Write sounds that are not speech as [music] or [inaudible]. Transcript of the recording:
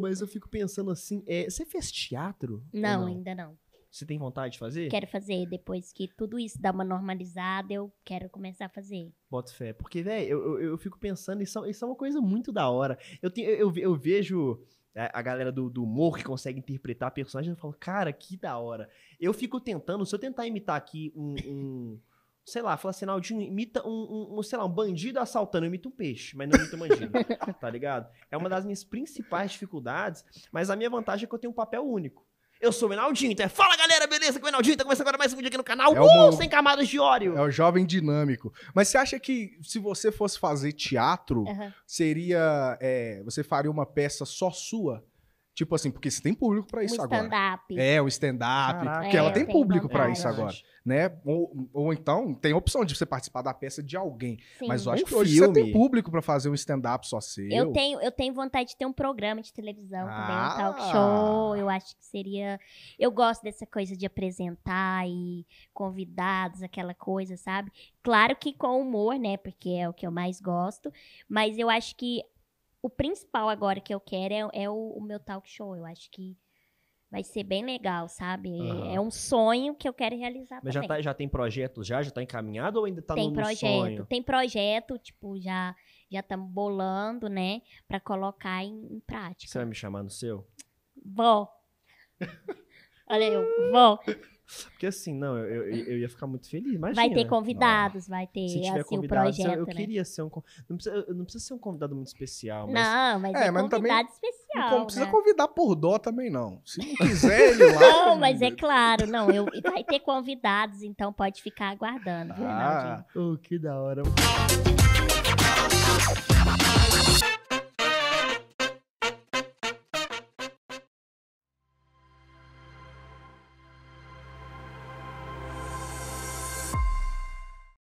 mas eu fico pensando assim, é, você fez teatro? Não, não, ainda não. Você tem vontade de fazer? Quero fazer. Depois que tudo isso dá uma normalizada, eu quero começar a fazer. Bota fé. Porque, velho, eu, eu, eu, fico pensando, isso, é, isso é uma coisa muito da hora. Eu, tenho, eu, eu vejo a, galera do, do humor que consegue interpretar personagens, eu falo, cara, que da hora. Eu fico tentando, se eu tentar imitar aqui um, um sei lá, fala assim, Naldinho, imita um, um, um, sei lá, um bandido assaltando, eu imito um peixe, mas não imito um bandido, [laughs] tá ligado? É uma das minhas principais dificuldades, mas a minha vantagem é que eu tenho um papel único. Eu sou o Enaldinho, então é fala galera, beleza? Aqui o Enaldinho, tá começando agora mais um vídeo aqui no canal, é uh, sem camadas de óleo. É o jovem dinâmico. Mas você acha que se você fosse fazer teatro, uhum. seria, é, você faria uma peça só sua? Tipo assim, porque você tem público para isso um agora. Stand-up. É, o stand-up. Porque é, ela tem público para isso agora. Né? Ou, ou, então, tem opção de você participar da peça de alguém. Sim. Mas eu acho um que hoje filme. você tem público para fazer um stand-up só seu. Eu tenho, eu tenho vontade de ter um programa de televisão ah. também, um talk ah. show. Eu acho que seria. Eu gosto dessa coisa de apresentar e convidados, aquela coisa, sabe? Claro que com humor, né? Porque é o que eu mais gosto. Mas eu acho que o principal agora que eu quero é, é o, o, meu talk show. Eu acho que vai ser bem legal, sabe? Uhum. É um sonho que eu quero realizar Mas também. já, tá, já tem projeto já? Já tá encaminhado ou ainda tá tem no, projeto, sonho? Tem projeto, tipo, já já tá bolando, né? Pra colocar em, em, prática. Você vai me chamar no seu? Vó. [laughs] Olha eu, vou. Porque assim, não, eu, eu, eu, ia ficar muito feliz. Imagina. Vai ter né? convidados, não. vai ter Se tiver assim, o projeto. Eu, eu né? queria ser um. Não precisa, não precisa ser um convidado muito especial. Mas... Não, mas é, é mas convidado também, especial. Não né? precisa convidar por dó também, não. Se não quiser, ele [laughs] lá. Não, mas é né? claro, não. Eu, vai ter convidados, então pode ficar aguardando, ah, Oh, que da hora.